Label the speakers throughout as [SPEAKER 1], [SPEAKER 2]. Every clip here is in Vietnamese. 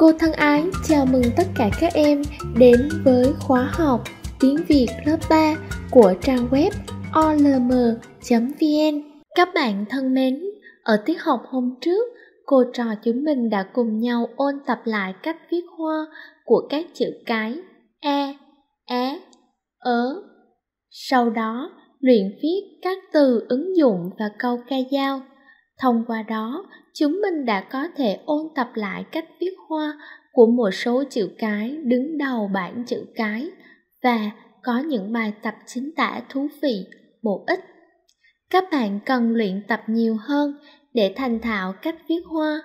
[SPEAKER 1] Cô thân ái chào mừng tất cả các em đến với khóa học tiếng Việt lớp 3 của trang web olm.vn. Các bạn thân mến, ở tiết học hôm trước, cô trò chúng mình đã cùng nhau ôn tập lại cách viết hoa của các chữ cái e, é, ớ. Sau đó, luyện viết các từ ứng dụng và câu ca dao thông qua đó chúng mình đã có thể ôn tập lại cách viết hoa của một số chữ cái đứng đầu bảng chữ cái và có những bài tập chính tả thú vị bổ ích các bạn cần luyện tập nhiều hơn để thành thạo cách viết hoa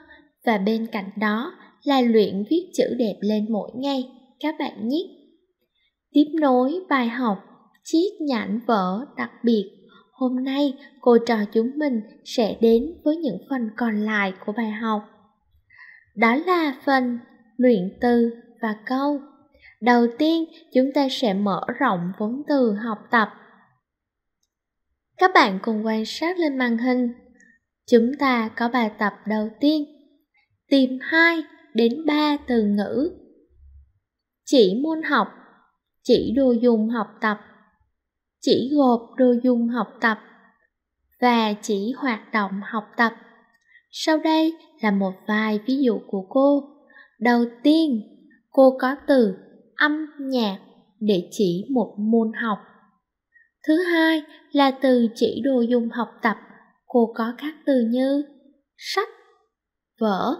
[SPEAKER 1] và bên cạnh đó là luyện viết chữ đẹp lên mỗi ngày các bạn nhé tiếp nối bài học chiếc nhãn vỡ đặc biệt Hôm nay, cô trò chúng mình sẽ đến với những phần còn lại của bài học. Đó là phần luyện từ và câu. Đầu tiên, chúng ta sẽ mở rộng vốn từ học tập. Các bạn cùng quan sát lên màn hình. Chúng ta có bài tập đầu tiên. Tìm 2 đến 3 từ ngữ. Chỉ môn học, chỉ đồ dùng học tập chỉ gộp đồ dùng học tập và chỉ hoạt động học tập. Sau đây là một vài ví dụ của cô. Đầu tiên, cô có từ âm nhạc để chỉ một môn học. Thứ hai là từ chỉ đồ dùng học tập. Cô có các từ như sách, vở.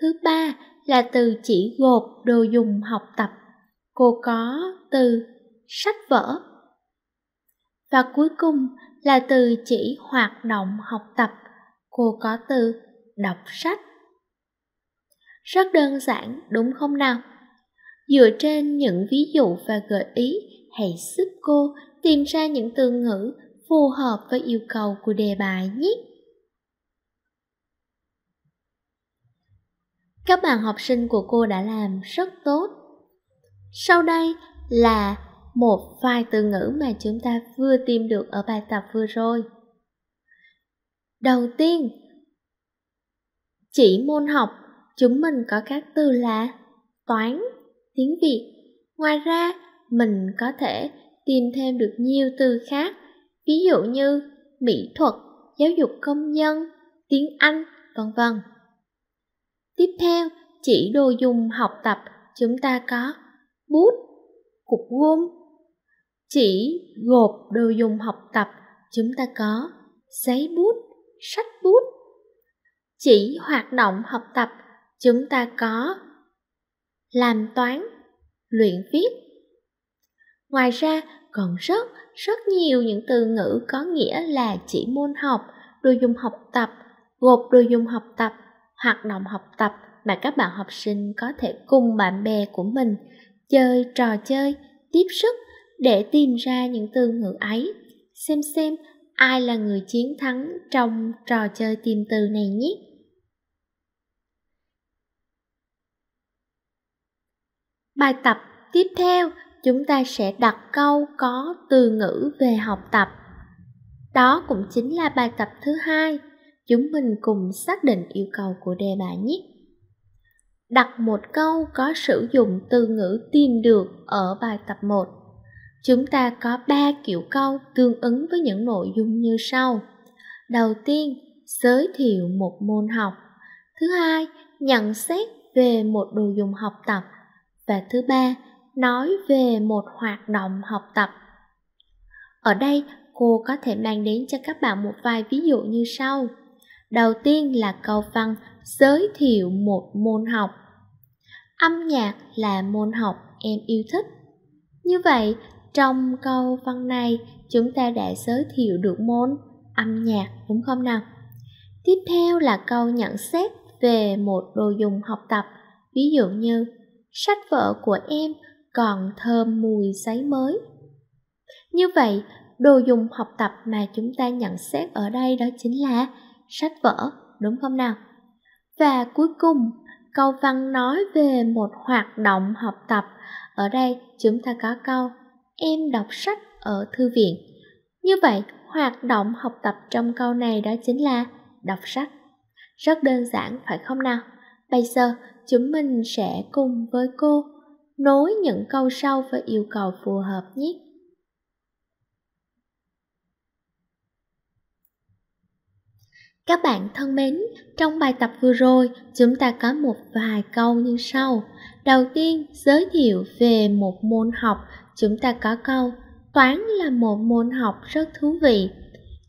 [SPEAKER 1] Thứ ba là từ chỉ gộp đồ dùng học tập. Cô có từ sách vở và cuối cùng là từ chỉ hoạt động học tập cô có từ đọc sách rất đơn giản đúng không nào dựa trên những ví dụ và gợi ý hãy giúp cô tìm ra những từ ngữ phù hợp với yêu cầu của đề bài nhé các bạn học sinh của cô đã làm rất tốt sau đây là một vài từ ngữ mà chúng ta vừa tìm được ở bài tập vừa rồi. Đầu tiên, chỉ môn học, chúng mình có các từ là toán, tiếng Việt. Ngoài ra, mình có thể tìm thêm được nhiều từ khác, ví dụ như mỹ thuật, giáo dục công nhân, tiếng Anh, vân vân. Tiếp theo, chỉ đồ dùng học tập, chúng ta có bút, cục gôm, chỉ gộp đồ dùng học tập chúng ta có giấy bút sách bút chỉ hoạt động học tập chúng ta có làm toán luyện viết ngoài ra còn rất rất nhiều những từ ngữ có nghĩa là chỉ môn học đồ dùng học tập gộp đồ dùng học tập hoạt động học tập mà các bạn học sinh có thể cùng bạn bè của mình chơi trò chơi tiếp sức để tìm ra những từ ngữ ấy xem xem ai là người chiến thắng trong trò chơi tìm từ này nhé bài tập tiếp theo chúng ta sẽ đặt câu có từ ngữ về học tập đó cũng chính là bài tập thứ hai chúng mình cùng xác định yêu cầu của đề bài nhé đặt một câu có sử dụng từ ngữ tìm được ở bài tập 1 chúng ta có ba kiểu câu tương ứng với những nội dung như sau. Đầu tiên, giới thiệu một môn học. Thứ hai, nhận xét về một đồ dùng học tập. Và thứ ba, nói về một hoạt động học tập. Ở đây, cô có thể mang đến cho các bạn một vài ví dụ như sau. Đầu tiên là câu văn giới thiệu một môn học. Âm nhạc là môn học em yêu thích. Như vậy, trong câu văn này, chúng ta đã giới thiệu được môn âm nhạc đúng không nào? Tiếp theo là câu nhận xét về một đồ dùng học tập, ví dụ như sách vở của em còn thơm mùi giấy mới. Như vậy, đồ dùng học tập mà chúng ta nhận xét ở đây đó chính là sách vở, đúng không nào? Và cuối cùng, câu văn nói về một hoạt động học tập. Ở đây chúng ta có câu em đọc sách ở thư viện như vậy hoạt động học tập trong câu này đó chính là đọc sách rất đơn giản phải không nào bây giờ chúng mình sẽ cùng với cô nối những câu sau với yêu cầu phù hợp nhé Các bạn thân mến, trong bài tập vừa rồi, chúng ta có một vài câu như sau. Đầu tiên, giới thiệu về một môn học chúng ta có câu toán là một môn học rất thú vị.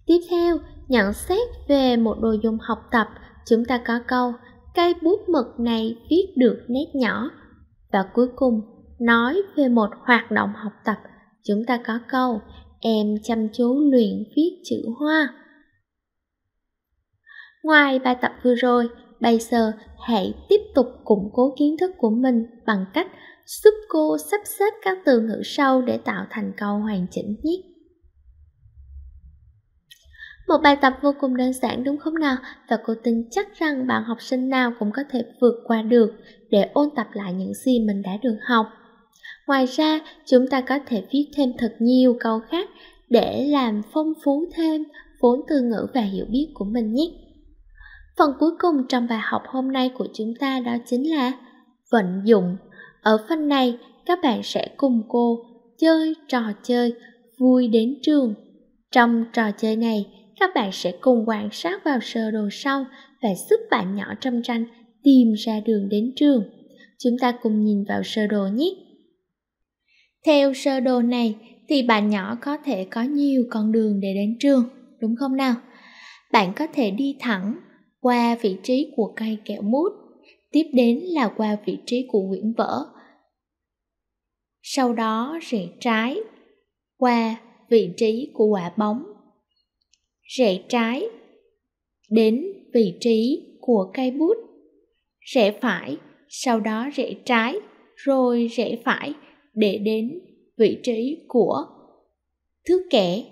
[SPEAKER 1] Tiếp theo, nhận xét về một đồ dùng học tập, chúng ta có câu cây bút mực này viết được nét nhỏ. Và cuối cùng, nói về một hoạt động học tập, chúng ta có câu em chăm chú luyện viết chữ hoa. Ngoài bài tập vừa rồi, bây giờ hãy tiếp tục củng cố kiến thức của mình bằng cách giúp cô sắp xếp các từ ngữ sau để tạo thành câu hoàn chỉnh nhất. Một bài tập vô cùng đơn giản đúng không nào? Và cô tin chắc rằng bạn học sinh nào cũng có thể vượt qua được để ôn tập lại những gì mình đã được học. Ngoài ra, chúng ta có thể viết thêm thật nhiều câu khác để làm phong phú thêm vốn từ ngữ và hiểu biết của mình nhé. Phần cuối cùng trong bài học hôm nay của chúng ta đó chính là vận dụng ở phần này, các bạn sẽ cùng cô chơi trò chơi vui đến trường. Trong trò chơi này, các bạn sẽ cùng quan sát vào sơ đồ sau và giúp bạn nhỏ trong tranh tìm ra đường đến trường. Chúng ta cùng nhìn vào sơ đồ nhé. Theo sơ đồ này thì bạn nhỏ có thể có nhiều con đường để đến trường, đúng không nào? Bạn có thể đi thẳng qua vị trí của cây kẹo mút tiếp đến là qua vị trí của Nguyễn Vỡ. Sau đó rẽ trái qua vị trí của quả bóng. Rẽ trái đến vị trí của cây bút. Rẽ phải, sau đó rẽ trái, rồi rẽ phải để đến vị trí của thước kẻ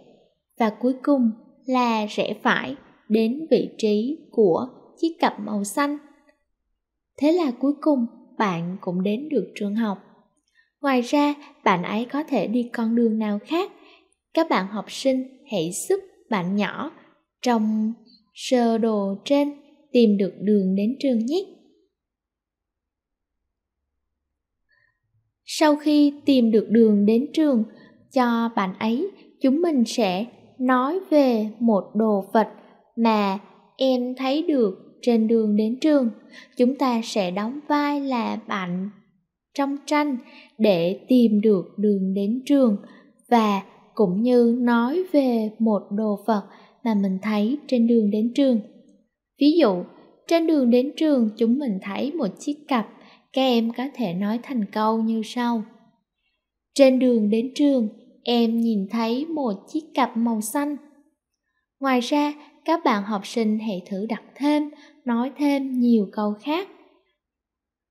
[SPEAKER 1] và cuối cùng là rẽ phải đến vị trí của chiếc cặp màu xanh thế là cuối cùng bạn cũng đến được trường học ngoài ra bạn ấy có thể đi con đường nào khác các bạn học sinh hãy giúp bạn nhỏ trong sơ đồ trên tìm được đường đến trường nhé sau khi tìm được đường đến trường cho bạn ấy chúng mình sẽ nói về một đồ vật mà em thấy được trên đường đến trường chúng ta sẽ đóng vai là bạn trong tranh để tìm được đường đến trường và cũng như nói về một đồ vật mà mình thấy trên đường đến trường ví dụ trên đường đến trường chúng mình thấy một chiếc cặp các em có thể nói thành câu như sau trên đường đến trường em nhìn thấy một chiếc cặp màu xanh ngoài ra các bạn học sinh hãy thử đặt thêm, nói thêm nhiều câu khác.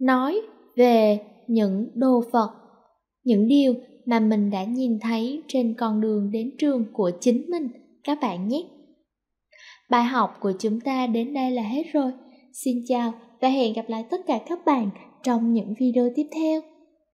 [SPEAKER 1] Nói về những đồ vật, những điều mà mình đã nhìn thấy trên con đường đến trường của chính mình các bạn nhé. Bài học của chúng ta đến đây là hết rồi. Xin chào và hẹn gặp lại tất cả các bạn trong những video tiếp theo.